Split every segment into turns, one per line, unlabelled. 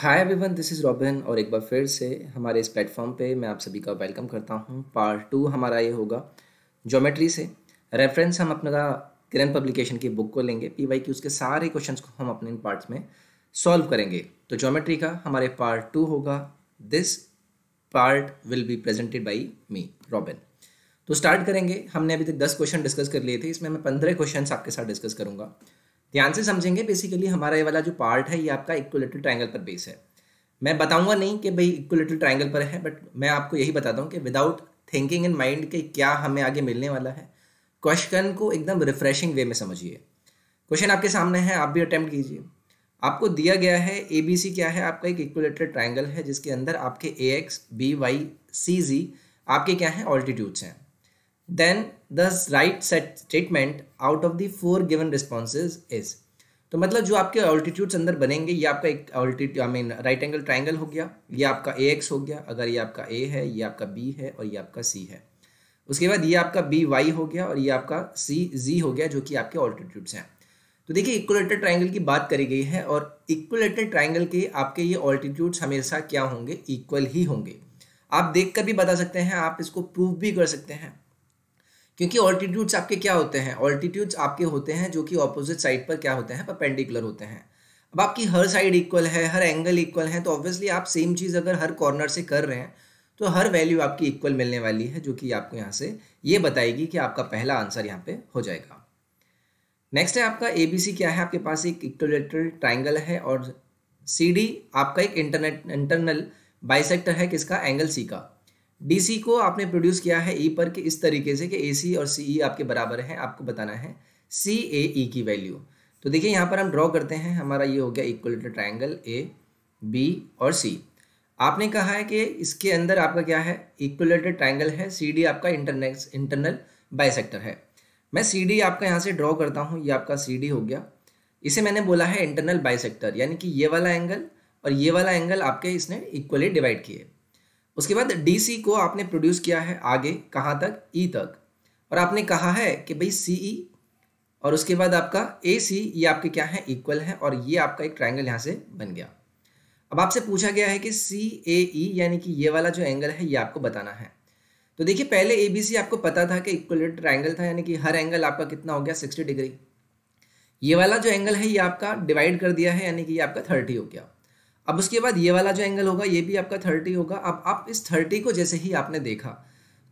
hi everyone this is Robin और एक बार फिर से हमारे इस प्लेटफॉर्म पे मैं आप सभी का वेलकम करता हूँ पार्ट टू हमारा ये होगा ज्योमेट्री से रेफरेंस हम अपना किरण पब्लिकेशन की बुक को लेंगे पी वाई की उसके सारे क्वेश्चन को हम अपने इन पार्ट्स में सॉल्व करेंगे तो ज्योमेट्री का हमारे पार्ट टू होगा this part will be presented by me Robin तो स्टार्ट करेंगे हमने अभी तक दस क्वेश्चन डिस्कस कर लिए थे इसमें मैं पंद्रह क्वेश्चन आपके साथ डिस्कस करूँगा ध्यान से समझेंगे बेसिकली हमारा ये वाला जो पार्ट है ये आपका इक्वलेटरल ट्राइंगल पर बेस है मैं बताऊंगा नहीं कि भाई इक्वलेटरल ट्राइंगल पर है बट मैं आपको यही बताता हूँ कि विदाउट थिंकिंग इन माइंड के क्या हमें आगे मिलने वाला है क्वेश्चन को एकदम रिफ्रेशिंग वे में समझिए क्वेश्चन आपके सामने है आप भी अटैम्प्ट कीजिए आपको दिया गया है ए बी सी क्या है आपका एक इक्वलेटर ट्राइंगल है जिसके अंदर आपके A X B Y C G आपके क्या हैं ऑल्टीट्यूड्स हैं then Thus, right set statement out of the four given responses is तो मतलब जो आपके ऑल्टीट्यूड्स अंदर बनेंगे ये आपका एक I mean right angle triangle हो गया ये आपका ए एक्स हो गया अगर ये आपका ए है ये आपका बी है और ये आपका सी है उसके बाद ये आपका बी वाई हो गया और ये आपका सी जी हो गया जो कि आपके ऑल्टीट्यूड्स हैं तो देखिए इक्वलेटर ट्राइंगल की बात करी गई है और इक्वलेटर ट्राइंगल के आपके ये ऑल्टीट्यूड्स हमेशा क्या होंगे इक्वल ही होंगे आप देख कर भी बता सकते हैं आप इसको प्रूव भी कर सकते हैं क्योंकि ऑल्टीट्यूड्स आपके क्या होते हैं ऑल्टीट्यूड्स आपके होते हैं जो कि ऑपोजिट साइड पर क्या होते हैं परपेंडिकुलर होते हैं अब आपकी हर साइड इक्वल है हर एंगल इक्वल है तो ऑब्वियसली आप सेम चीज़ अगर हर कॉर्नर से कर रहे हैं तो हर वैल्यू आपकी इक्वल मिलने वाली है जो कि आपको यहाँ से ये बताएगी कि आपका पहला आंसर यहाँ पर हो जाएगा नेक्स्ट है आपका ए क्या है आपके पास एक इक्टोलेटरल ट्राइंगल है और सी आपका एक इंटरनेट इंटरनल बाइसेक्टर है किसका एंगल सी का डीसी को आपने प्रोड्यूस किया है ई e पर कि इस तरीके से कि सी और सी e आपके बराबर है आपको बताना है सी ए ई की वैल्यू तो देखिए यहाँ पर हम ड्रॉ करते हैं हमारा ये हो गया इक्वलेटर ट्राइंगल ए बी और सी आपने कहा है कि इसके अंदर आपका क्या है इक्वलेटर ट्राइंगल है सी डी आपका इंटरनेक्स इंटरनल बाइसेक्टर है मैं सी डी आपका यहाँ से ड्रॉ करता हूँ ये आपका सी डी हो गया इसे मैंने बोला है इंटरनल बाइसेक्टर यानी कि ये वाला एंगल और ये वाला एंगल आपके इसने इक्वली डिवाइड किए उसके बाद डीसी को आपने प्रोड्यूस किया है आगे कहाँ तक ई e तक और आपने कहा है कि भाई सी e, और उसके बाद आपका ए सी ये आपके क्या है इक्वल है और ये आपका एक ट्राइंगल यहाँ से बन गया अब आपसे पूछा गया है कि सी ए ई यानी कि ये वाला जो एंगल है ये आपको बताना है तो देखिए पहले ए बी सी आपको पता था कि इक्वल ट्राइंगल था यानी कि हर एंगल आपका कितना हो गया सिक्सटी डिग्री ये वाला जो एंगल है ये आपका डिवाइड कर दिया है यानी कि ये आपका थर्टी हो गया अब उसके बाद ये वाला जो एंगल होगा ये भी आपका थर्टी होगा अब आप इस थर्टी को जैसे ही आपने देखा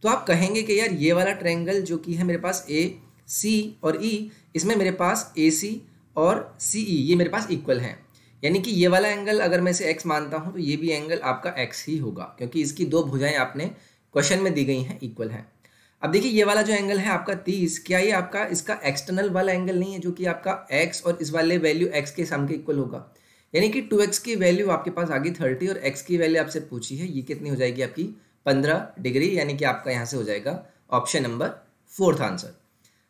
तो आप कहेंगे कि यार ये वाला ट्रैंगल जो कि है मेरे पास ए सी और ई e, इसमें मेरे पास ए सी और सी ई e, ये मेरे पास इक्वल हैं यानी कि ये वाला एंगल अगर मैं इसे एक्स मानता हूँ तो ये भी एंगल आपका एक्स ही होगा क्योंकि इसकी दो भुजाएं आपने क्वेश्चन में दी गई हैं इक्वल हैं अब देखिए ये वाला जो एंगल है आपका तीस क्या ये आपका इसका एक्सटर्नल वाला एंगल नहीं है जो कि आपका एक्स और इस वाले वैल्यू एक्स के सम के इक्वल होगा यानी कि टू एक्स की वैल्यू आपके पास आ गई थर्टी और एक्स की वैल्यू आपसे पूछी है ये कितनी हो जाएगी आपकी पंद्रह डिग्री यानी कि आपका यहाँ से हो जाएगा ऑप्शन नंबर फोर्थ आंसर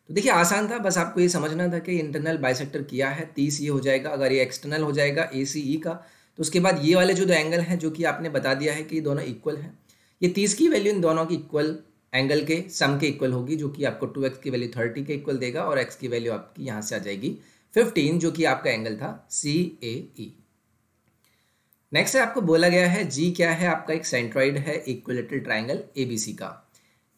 तो देखिए आसान था बस आपको ये समझना था कि इंटरनल बाइसेक्टर किया है तीस ये हो जाएगा अगर ये एक्सटर्नल हो जाएगा ए सी ई का तो उसके बाद ये वाले जो दो एंगल हैं जो कि आपने बता दिया है कि ये दोनों इक्वल हैं ये तीस की वैल्यू इन दोनों की इक्वल एंगल के सम के इक्वल होगी जो कि आपको टू एक्स की वैल्यू थर्टी के इक्वल देगा और एक्स की वैल्यू आपकी यहाँ से आ जाएगी फिफ्टीन जो कि आपका एंगल था सी ए ई नेक्स्ट है आपको बोला गया है जी क्या है आपका एक सेंट्रॉइड है equilateral triangle A B C का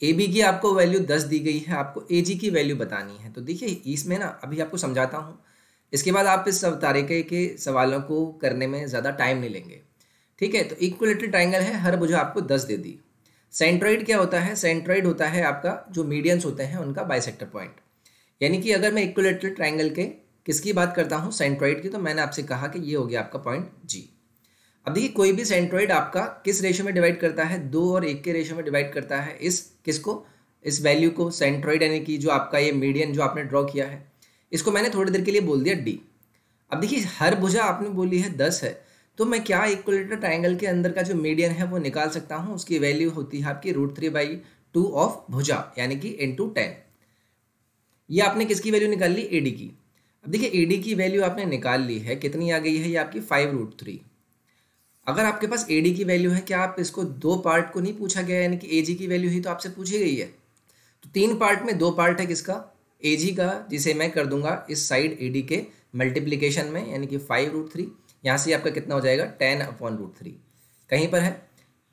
ए बी की आपको वैल्यू दस दी गई है आपको ए जी की वैल्यू बतानी है तो देखिए इसमें ना अभी आपको समझाता हूँ इसके बाद आप इस सब तारीके के सवालों को करने में ज़्यादा टाइम नहीं लेंगे ठीक है तो इक्वलिटल ट्राइंगल है हर बुझा आपको दस दे दी सेंट्रॉइड क्या होता है सेंट्रॉइड होता है आपका जो मीडियंस होते हैं उनका बाइसेक्टर पॉइंट यानी कि अगर मैं इक्वलिटल ट्राइंगल के किसकी बात करता हूँ सेंट्रॉइड की तो मैंने आपसे कहा कि ये हो गया आपका पॉइंट जी अब देखिए कोई भी सेंट्रॉइड आपका किस रेशो में डिवाइड करता है दो और एक के रेशो में डिवाइड करता है इस किसको इस वैल्यू को सेंट्रॉइड यानी कि जो आपका ये मीडियन जो आपने ड्रॉ किया है इसको मैंने थोड़ी देर के लिए बोल दिया डी अब देखिए हर भुजा आपने बोली है दस है तो मैं क्या इक्वलेटर ट्राइंगल के अंदर का जो मीडियन है वो निकाल सकता हूँ उसकी वैल्यू होती है आपकी root three by two of भुजा यानी कि इन टू टेन ये आपने किसकी वैल्यू निकाल ली ए की देखिए ए की वैल्यू आपने निकाल ली है कितनी आ गई है ये आपकी फाइव रूट थ्री अगर आपके पास ए की वैल्यू है क्या आप इसको दो पार्ट को नहीं पूछा गया यानी कि ए की वैल्यू ही तो आपसे पूछी गई है तो तीन पार्ट में दो पार्ट है किसका ए का जिसे मैं कर दूंगा इस साइड ए के मल्टीप्लीकेशन में यानी कि फाइव रूट थ्री यहाँ से आपका कितना हो जाएगा टेन अपॉन रूट थ्री कहीं पर है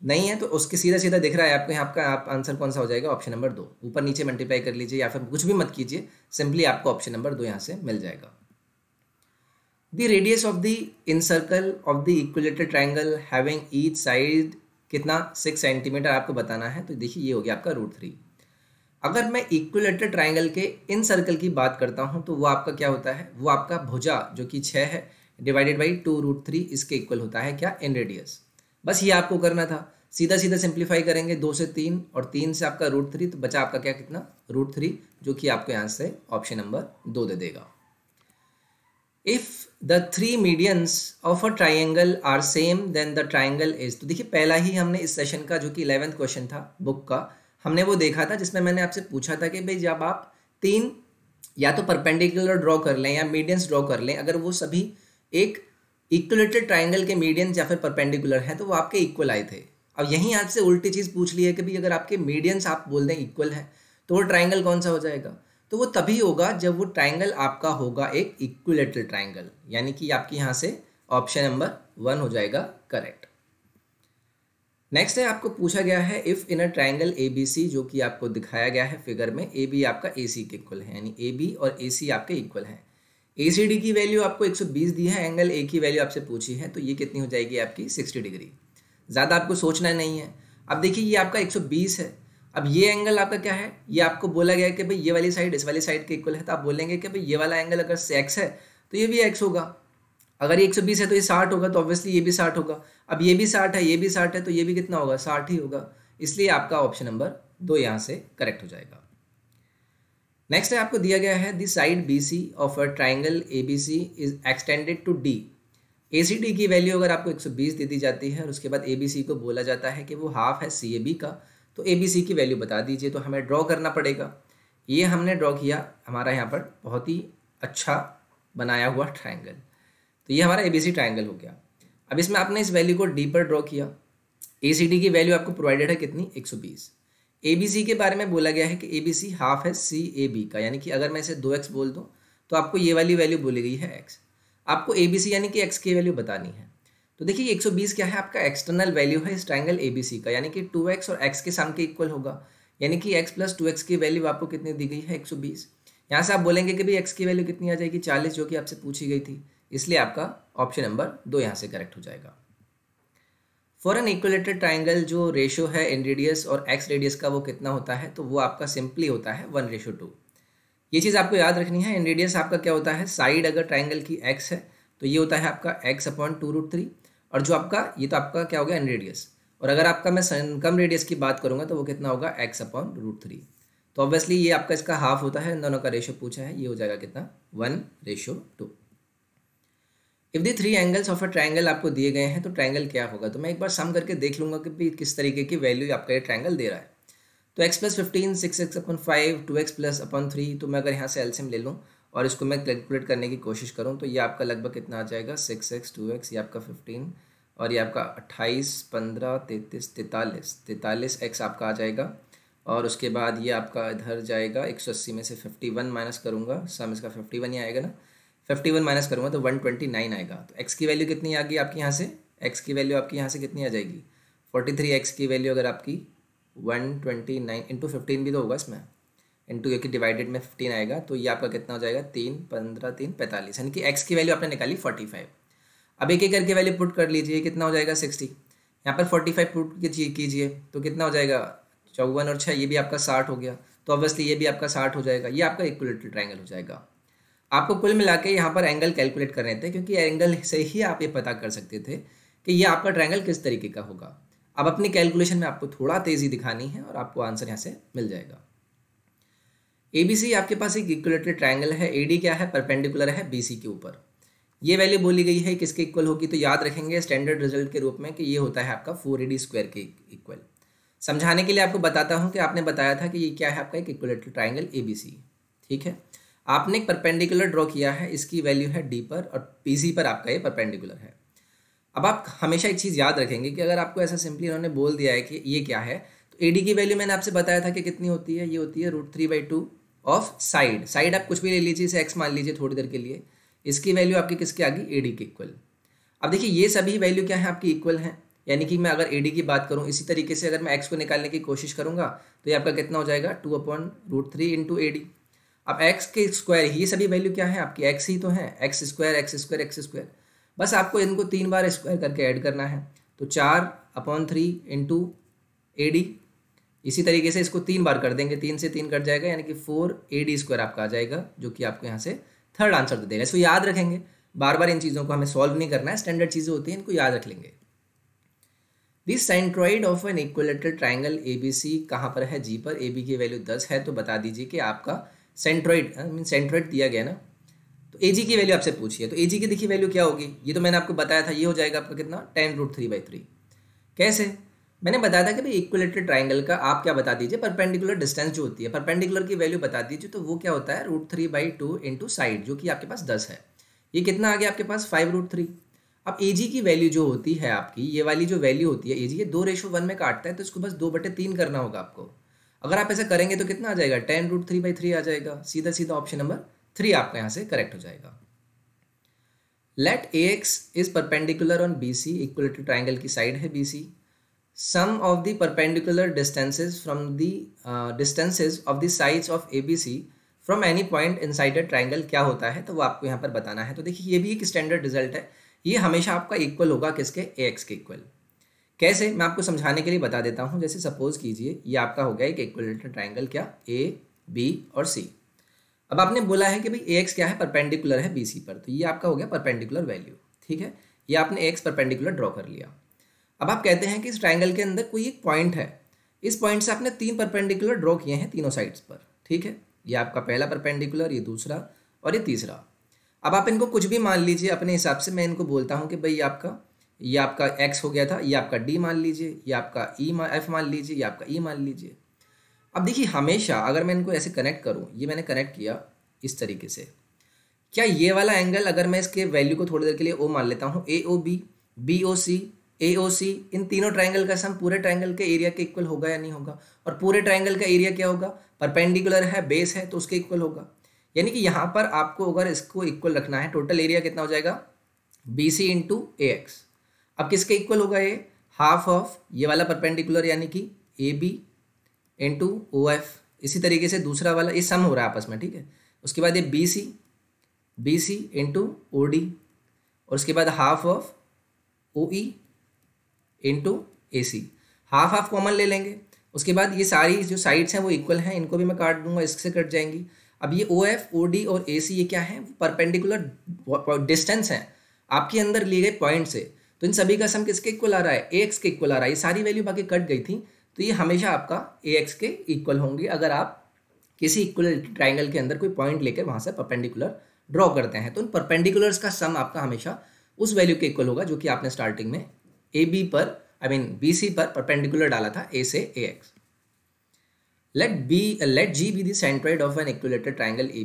नहीं है तो उसके सीधा सीधा दिख रहा है आपको आपका आप आंसर कौन सा हो जाएगा ऑप्शन नंबर दो ऊपर नीचे मल्टीप्लाई कर लीजिए या फिर कुछ भी मत कीजिए सिंपली आपको ऑप्शन नंबर दो यहाँ से मिल जाएगा the radius of the in circle of the equilateral triangle having each side कितना सिक्स सेंटीमीटर आपको बताना है तो देखिए ये हो गया आपका रूट थ्री अगर मैं इक्वलेटर ट्राइंगल के इन सर्कल की बात करता हूँ तो वो आपका क्या होता है वो आपका भुजा जो कि छः है divided by two root three इसके इक्वल होता है क्या इन रेडियस बस ये आपको करना था सीधा सीधा सिंप्लीफाई करेंगे दो से तीन और तीन से आपका रूट थ्री तो बचा आपका क्या कितना रूट थ्री जो कि आपको यहां से ऑप्शन नंबर दो दे देगा if the three medians of a triangle are same then the triangle is तो देखिए पहला ही हमने इस सेशन का जो कि इलेवेंथ क्वेश्चन था बुक का हमने वो देखा था जिसमें मैंने आपसे पूछा था कि भाई जब आप तीन या तो परपेंडिकुलर ड्रॉ कर लें या मीडियंस ड्रॉ कर लें अगर वो सभी एक इक्वलेटेड ट्राइंगल के मीडियंस या फिर परपेंडिकुलर है तो वो आपके इक्वल आए थे अब यहीं आपसे उल्टी चीज़ पूछ ली है कि भाई अगर आपके मीडियंस आप बोल दें इक्वल है तो वो ट्राइंगल कौन सा हो जाएगा तो वो तभी होगा जब वो ट्राइंगल आपका होगा एक इक्विलेटरल ट्राइंगल यानी कि आपके यहाँ से ऑप्शन नंबर वन हो जाएगा करेक्ट नेक्स्ट है आपको पूछा गया है if in a triangle A B C जो कि आपको दिखाया गया है फिगर में ए बी आपका ए सी के इक्वल है यानी ए बी और ए सी आपके इक्वल है ए सी डी की वैल्यू आपको 120 दी है एंगल ए की वैल्यू आपसे पूछी है तो ये कितनी हो जाएगी आपकी 60 डिग्री ज़्यादा आपको सोचना नहीं है अब देखिए ये आपका 120 है अब ये एंगल आपका क्या है ये आपको बोला गया कि भाई ये वाली साइड इस वाली साइड के इक्वल है तो आप बोलेंगे कि भाई ये वाला एंगल अगर सेक्स है तो ये भी एक्स होगा अगर ये एक है तो ये साठ होगा तो ऑब्वियसली ये भी साठ होगा अब ये भी साठ है ये भी साठ है तो ये भी कितना होगा साठ ही होगा इसलिए आपका ऑप्शन नंबर दो यहाँ से करेक्ट हो जाएगा नेक्स्ट है आपको दिया गया है the side B C of a triangle A B C is extended to D A C D की वैल्यू अगर आपको 120 दे दी जाती है और उसके बाद ए बी सी को बोला जाता है कि वो हाफ है सी ए बी का तो ए बी सी की वैल्यू बता दीजिए तो हमें ड्रॉ करना पड़ेगा ये हमने ड्रॉ किया हमारा यहाँ पर बहुत ही अच्छा बनाया हुआ ट्राइंगल तो ये हमारा ए बी सी ट्राइंगल हो गया अब इसमें आपने इस वैल्यू को डी पर ड्रॉ किया ए सी डी की वैल्यू आपको प्रोवाइडेड है कितनी 120 ए बी सी के बारे में बोला गया है कि ए बी सी हाफ है सी ए बी का यानी कि अगर मैं इसे दो एक्स बोल दूँ तो आपको ये वाली वैल्यू बोली गई है एक्स आपको ए बी सी यानी कि एक्स की वैल्यू बतानी है तो देखिए एक सौ बीस क्या है आपका एक्सटर्नल वैल्यू है इस ट्राइंगल ए बी सी का यानी कि टू एक्स और एक्स के सम के इक्वल होगा यानी कि एक्स प्लस टू एक्स की वैल्यू आपको कितनी दी गई है एक सौ बीस यहाँ से आप बोलेंगे कि भाई एक्स की वैल्यू कितनी आ जाएगी चालीस जो कि आपसे पूछी गई थी इसलिए आपका ऑप्शन नंबर दो यहाँ से करेक्ट हो जाएगा फॉर एन इक्वलेटेड ट्राइंगल जो रेशो है एन रेडियस और एक्स रेडियस का वो कितना होता है तो वो आपका सिंपली होता है वन रेशो टू ये चीज़ आपको याद रखनी है एन रेडियस आपका क्या होता है साइड अगर ट्राइंगल की एक्स है तो ये होता है आपका X upon two root three और जो आपका ये तो आपका क्या हो गया एन रेडियस और अगर आपका मैं कम रेडियस की बात करूँगा तो वो कितना होगा एक्स अपॉन रूट थ्री तो ऑब्वियसली ये आपका इसका हाफ होता है इन दोनों का रेशो पूछा है ये हो जाएगा कितना one ratio two if the three angles of a triangle आपको दिए गए हैं तो ट्राइंगल क्या होगा तो मैं एक बार सम करके देख लूँगा कि भी किस तरीके की वैल्यू आपका ये ट्राइंगल दे रहा है तो X plus fifteen six X upon five two X plus upon three तो मैं अगर यहाँ से एल्सियम ले लूँ और इसको मैं कैलकुलेट करने की कोशिश करूँ तो ये आपका लगभग कितना आ जाएगा सिक्स एक्स टू एक्स ये आपका फिफ्टीन और ये आपका अट्ठाईस पंद्रह तैंतीस तैंतालीस तैंतालीस एक्स आपका आ जाएगा और उसके बाद ये आपका इधर जाएगा एक सौ अस्सी में से फिफ्टी वन माइनस करूँगा सम इसका फिफ्टी वन ही आएगा ना फिफ्टी वन माइनस करूँगा तो वन ट्वेंटी नाइन आएगा तो एक्स की वैल्यू कितनी आ गई आपके यहाँ से एक्स की वैल्यू आपके यहाँ से कितनी आ जाएगी फोर्टी थ्री एक्स की वैल्यू अगर आपकी one twenty nine into fifteen भी तो होगा इसमें इंटू क्योंकि डिवाइडेड में फिफ्टीन आएगा तो ये आपका कितना हो जाएगा तीन पंद्रह तीन पैंतालीस यानी कि एक्स की वैल्यू आपने निकाली फोर्टी फाइव अब एक एक करके वैल्यू पुट कर लीजिए कितना हो जाएगा सिक्सटी यहाँ पर फोर्टी फाइव पुट कीजिए तो कितना हो जाएगा चौवन और छः ये भी आपका साठ हो गया तो ऑब्वियसली ये भी आपका साठ हो जाएगा ये आपका इक्वलेटल ट्राइंगल हो जाएगा आपको कुल मिला के यहाँ पर एंगल कैलकुलेट कर रहे थे क्योंकि एंगल से ही आप ये पता कर सकते थे कि ये आपका ट्रायंगल किस तरीके का होगा अब अपनी कैलकुलेशन में आपको थोड़ा तेज़ी दिखानी है और आपको आंसर यहाँ से मिल जाएगा ए बी सी आपके पास एक इक्वलेटेड ट्रायंगल है ए डी क्या है परपेंडिकुलर है बी सी के ऊपर ये वैल्यू बोली गई है किसके इक्वल होगी तो याद रखेंगे स्टैंडर्ड रिजल्ट के रूप में कि ये होता है आपका फोर ए डी स्क्वायर के इक्वल समझाने के लिए आपको बताता हूँ कि आपने बताया था कि ये क्या है आपका एक equilateral triangle A B C ठीक है आपने एक परपेंडिकुलर ड्रॉ किया है इसकी वैल्यू है डी पर और पी पर आपका ये परपेंडिकुलर है अब आप हमेशा एक चीज़ याद रखेंगे कि अगर आपको ऐसा सिंपली इन्होंने बोल दिया है कि ये क्या है तो ए की वैल्यू मैंने आपसे बताया था कि कितनी होती है ये होती है root three by two of side side आप कुछ भी ले लीजिए इसे एक्स मान लीजिए थोड़ी देर के लिए इसकी वैल्यू आपकी किसके आ गई ए के इक्वल अब देखिए ये सभी वैल्यू क्या है आपकी इक्वल है यानी कि मैं अगर ए की बात करूँ इसी तरीके से अगर मैं एक्स को निकालने की कोशिश करूँगा तो ये आपका कितना हो जाएगा two upon root three into A D अब एक्स के स्क्वायर ये सभी वैल्यू क्या है आपकी एक्स ही तो है X square X square X square बस आपको इनको तीन बार स्क्वायर करके ऐड करना है तो चार upon three into A D इसी तरीके से इसको तीन बार कर देंगे तीन से तीन कट जाएगा यानी कि फोर ए डी स्क्वायर आपका आ जाएगा जो कि आपको यहाँ से थर्ड आंसर दे देगा इसको याद रखेंगे बार बार इन चीज़ों को हमें सॉल्व नहीं करना है स्टैंडर्ड चीज़ें होती हैं इनको याद रख लेंगे this centroid of an equilateral triangle A B C कहाँ पर है जी पर ए बी की वैल्यू दस है तो बता दीजिए कि आपका सेंट्रॉइड मीन सेंट्रॉइड दिया गया ना तो ए जी की वैल्यू आपसे पूछी है तो ए जी की देखिए वैल्यू क्या होगी ये तो मैंने आपको बताया था ये हो जाएगा आपका कितना ten root three by three कैसे मैंने बताया था कि भाई इक्वलेटेड ट्राइंगल का आप क्या बता दीजिए परपेंडिकुलर डिस्टेंस जो होती है परपेंडिकुलर की वैल्यू बता दीजिए तो वो क्या होता है root three by two into side जो कि आपके पास दस है ये कितना आ गया आपके पास फाइव रूट थ्री अब ए जी की वैल्यू जो होती है आपकी ये वाली जो वैल्यू होती है ए जी ये दो रेशो वन में काटता है तो इसको बस दो बटे तीन करना होगा आपको अगर आप ऐसा करेंगे तो कितना आ जाएगा ten root three by three आ जाएगा सीधा सीधा ऑप्शन नंबर थ्री आपका यहाँ से करेक्ट हो जाएगा let A X is perpendicular on B C equal to triangle की साइड है B C of the perpendicular distances from the distances of the साइज of A B C from any point inside triangle क्या होता है तो वो आपको यहाँ पर बताना है तो देखिए ये भी एक स्टैंडर्ड रिजल्ट है ये हमेशा आपका इक्वल होगा किसके ए एक्स के इक्वल कैसे मैं आपको समझाने के लिए बता देता हूँ जैसे सपोज़ कीजिए ये आपका हो गया एक इक्वलेटर ट्राइंगल क्या ए बी और सी अब आपने बोला है कि भाई ए एक्स क्या है परपेंडिकुलर है बी सी पर तो ये आपका हो गया परपेंडिकुलर वैल्यू ठीक है ये आपने एक्स परपेंडिकुलर ड्रॉ कर लिया अब आप कहते हैं कि इस ट्राइंगल के अंदर कोई एक पॉइंट है इस पॉइंट से आपने तीन परपेंडिकुलर ड्रॉ किए हैं तीनों साइड्स पर ठीक है ये आपका पहला परपेंडिकुलर ये दूसरा और ये तीसरा अब आप इनको कुछ भी मान लीजिए अपने हिसाब से मैं इनको बोलता हूँ कि भाई आपका ये आपका एक्स हो गया था ये आपका डी मान लीजिए ये आपका ई e मा एफ मान लीजिए ये आपका ई e मान लीजिए अब देखिए हमेशा अगर मैं इनको ऐसे कनेक्ट करूँ ये मैंने कनेक्ट किया इस तरीके से क्या ये वाला एंगल अगर मैं इसके वैल्यू को थोड़ी देर के लिए ओ मान लेता हूँ ए ओ बी बी ओ सी ए ओ सी इन तीनों ट्राइंगल का सम पूरे ट्राइंगल के एरिया के इक्वल होगा या नहीं होगा और पूरे ट्राइंगल का एरिया क्या होगा परपेंडिकुलर है बेस है तो उसके इक्वल होगा यानी कि यहाँ पर आपको अगर इसको इक्वल रखना है टोटल एरिया कितना हो जाएगा B C into A X अब किसके इक्वल होगा ये हाफ ऑफ ये वाला परपेंडिकुलर यानी कि A B into O F इसी तरीके से दूसरा वाला ये सम हो रहा है आपस में ठीक है उसके बाद ये B C B C into O D और उसके बाद half of O E to A C half half common ले लेंगे उसके बाद ये सारी जो साइड्स हैं वो इक्वल हैं इनको भी मैं काट दूंगा इससे कट जाएंगी अब ये ओ एफ ओ डी और ए सी ये क्या है परपेंडिकुलर डिस्टेंस हैं आपके अंदर लिए गए पॉइंट से तो इन सभी का सम किसके इक्वल आ रहा है ए एक्स के इक्वल आ रहा है ये सारी वैल्यू बाकी कट गई थी तो ये हमेशा आपका ए एक्स के इक्वल होंगी अगर आप किसी इक्वल ट्राइंगल के अंदर कोई पॉइंट लेकर वहाँ से परपेंडिकुलर ड्रॉ करते हैं तो उन परपेंडिकुलर्स का सम आपका हमेशा उस वैल्यू के इक्वल होगा जो कि आपने स्टार्टिंग में ए बी पर आई मीन बी सी पर परपेंडिकुलर डाला था ए से A X let B let G B the of an equilateral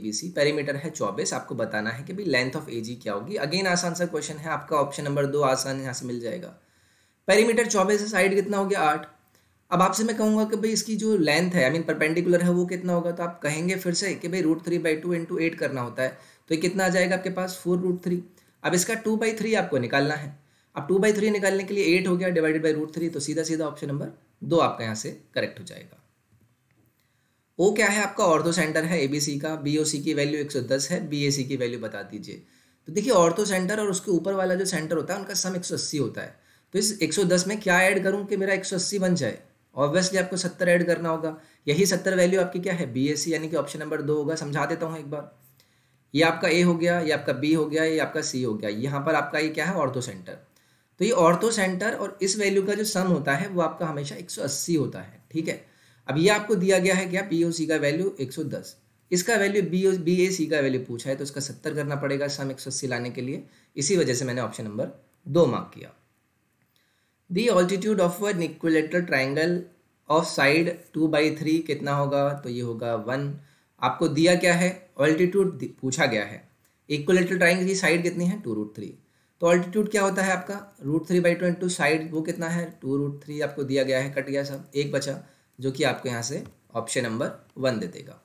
B C perimeter है चौबीस आपको बताना है कि भाई लेंथ ऑफ ए जी क्या होगी अगेन आसान सा क्वेश्चन है आपका ऑप्शन नंबर दो आसान यहाँ से मिल जाएगा पेरीमीटर चौबीस है साइड कितना हो गया आठ अब आपसे मैं कहूँगा कि भाई इसकी जो लेंथ है आई मीन परपेंडिकुलर है वो कितना होगा तो आप कहेंगे फिर से कि भाई root three by two into eight करना होता है तो ये कितना आ जाएगा आपके पास फोर रूट थ्री अब इसका टू बाई थ्री आपको निकालना है अब टू बाई थ्री निकालने के लिए एट हो गया डिवाइडेड बाई रूट थ्री तो सीधा सीधा ऑप्शन नंबर दो आपका यहाँ से करेक्ट हो जाएगा ओ क्या है आपका ऑर्थो सेंटर है एबीसी का बीओसी की वैल्यू 110 है बीएसी की वैल्यू बता दीजिए तो देखिए ऑर्थो सेंटर और उसके ऊपर वाला जो सेंटर होता है उनका सम 180 होता है तो इस 110 में क्या ऐड करूं कि मेरा 180 बन जाए ऑब्वियसली आपको 70 ऐड करना होगा यही 70 वैल्यू आपकी क्या है सी यानी कि ऑप्शन नंबर दो होगा समझा देता हूँ एक बार ये आपका ए हो गया ये आपका बी हो गया ये आपका सी हो गया यहाँ पर आपका ये क्या है ऑर्थो सेंटर तो ये ऑर्थो सेंटर और इस वैल्यू का जो सम होता है वो आपका हमेशा अस्सी होता है ठीक है अब ये आपको दिया गया है क्या पी ओ सी का वैल्यू 110 इसका value B O B A C का वैल्यू पूछा है तो उसका 70 करना पड़ेगा सम 180 लाने के लिए इसी वजह से मैंने ऑप्शन नंबर दो मार्क किया the altitude of an equilateral triangle of side two by three कितना होगा तो ये होगा वन आपको दिया क्या है ऑल्टीट्यूड पूछा गया है इक्वलेटर ट्राइंगल की साइड कितनी है टू रूट थ्री तो ऑल्टीट्यूड क्या होता है आपका root three by twenty side वो कितना है टू रूट थ्री आपको दिया गया है कट गया सब एक बचा जो कि आपको यहाँ से ऑप्शन नंबर वन दे देगा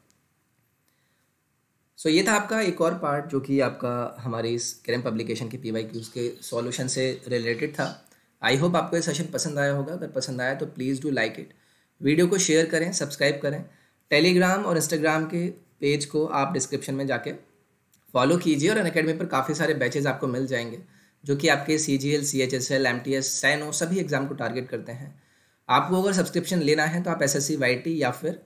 सो so, ये था आपका एक और पार्ट जो कि आपका हमारे इस क्रेम पब्लिकेशन के पी वाई क्यूज़ के सॉल्यूशन से रिलेटेड था आई होप आपको ये सेशन पसंद आया होगा अगर पसंद आया तो please do like it video को शेयर करें सब्सक्राइब करें टेलीग्राम और इंस्टाग्राम के पेज को आप डिस्क्रिप्शन में जाके फॉलो कीजिए और अन अकेडमी पर काफ़ी सारे बैचेज आपको मिल जाएंगे जो कि आपके C G L C H S L M T S सैनो सभी एग्ज़ाम को टारगेट करते हैं आपको अगर सब्सक्रिप्शन लेना है तो आप एस एस या फिर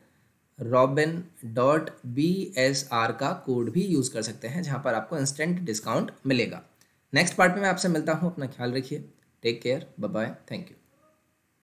Robin dot B S R का कोड भी यूज़ कर सकते हैं जहाँ पर आपको इंस्टेंट डिस्काउंट मिलेगा नेक्स्ट पार्ट में मैं आपसे मिलता हूँ अपना ख्याल रखिए take care bye thank you